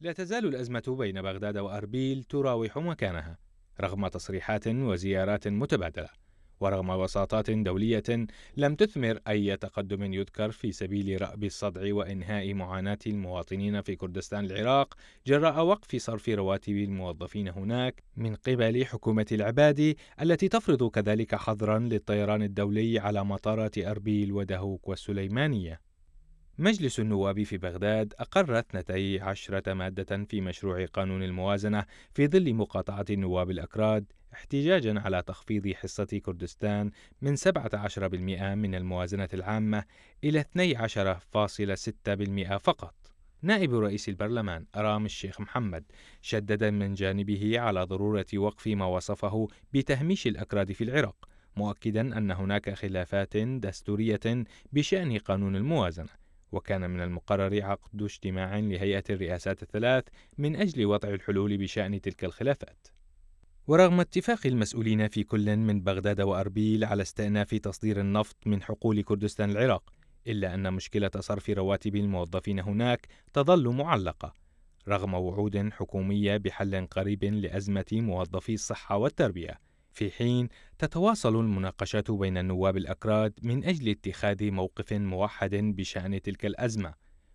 لا تزال الأزمة بين بغداد وأربيل تراوح مكانها رغم تصريحات وزيارات متبادلة ورغم وساطات دولية لم تثمر أي تقدم يذكر في سبيل رأب الصدع وإنهاء معاناة المواطنين في كردستان العراق جراء وقف صرف رواتب الموظفين هناك من قبل حكومة العبادي التي تفرض كذلك حظرا للطيران الدولي على مطارات أربيل ودهوك والسليمانية مجلس النواب في بغداد أقر اثنتي عشرة مادة في مشروع قانون الموازنة في ظل مقاطعة النواب الأكراد احتجاجا على تخفيض حصة كردستان من 17% من الموازنة العامة إلى 12.6% فقط. نائب رئيس البرلمان أرام الشيخ محمد شدد من جانبه على ضرورة وقف ما وصفه بتهميش الأكراد في العراق مؤكدا أن هناك خلافات دستورية بشأن قانون الموازنة وكان من المقرر عقد اجتماع لهيئة الرئاسات الثلاث من أجل وضع الحلول بشأن تلك الخلافات. ورغم اتفاق المسؤولين في كل من بغداد وأربيل على استئناف تصدير النفط من حقول كردستان العراق، إلا أن مشكلة صرف رواتب الموظفين هناك تظل معلقة، رغم وعود حكومية بحل قريب لأزمة موظفي الصحة والتربية، في حين تتواصل المناقشات بين النواب الأكراد من أجل اتخاذ موقف موحد بشأن تلك الأزمة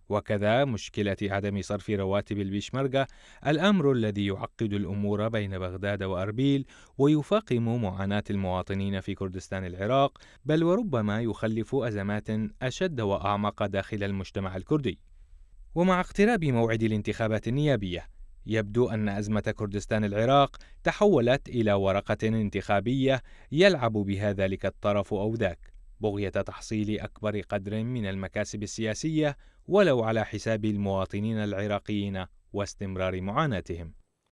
وكذا مشكلة عدم صرف رواتب البيشمركة الأمر الذي يعقد الأمور بين بغداد وأربيل ويفاقم معاناة المواطنين في كردستان العراق بل وربما يخلف أزمات أشد وأعمق داخل المجتمع الكردي ومع اقتراب موعد الانتخابات النيابية يبدو أن أزمة كردستان العراق تحولت إلى ورقة انتخابية يلعب بها ذلك الطرف أو ذاك، بغية تحصيل أكبر قدر من المكاسب السياسية ولو على حساب المواطنين العراقيين واستمرار معاناتهم.